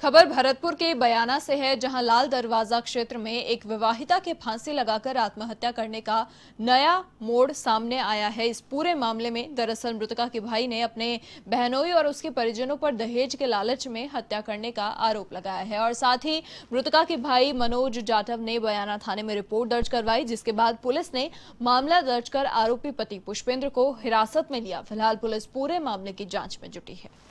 खबर भरतपुर के बयाना से है जहां लाल दरवाजा क्षेत्र में एक विवाहिता के फांसी लगाकर आत्महत्या करने का नया मोड़ सामने आया है इस पूरे मामले में दरअसल मृतका के भाई ने अपने बहनोई और उसके परिजनों पर दहेज के लालच में हत्या करने का आरोप लगाया है और साथ ही मृतका के भाई मनोज जाटव ने बयाना थाने में रिपोर्ट दर्ज करवाई जिसके बाद पुलिस ने मामला दर्ज कर आरोपी पति पुष्पेंद्र को हिरासत में लिया फिलहाल पुलिस पूरे मामले की जांच में जुटी है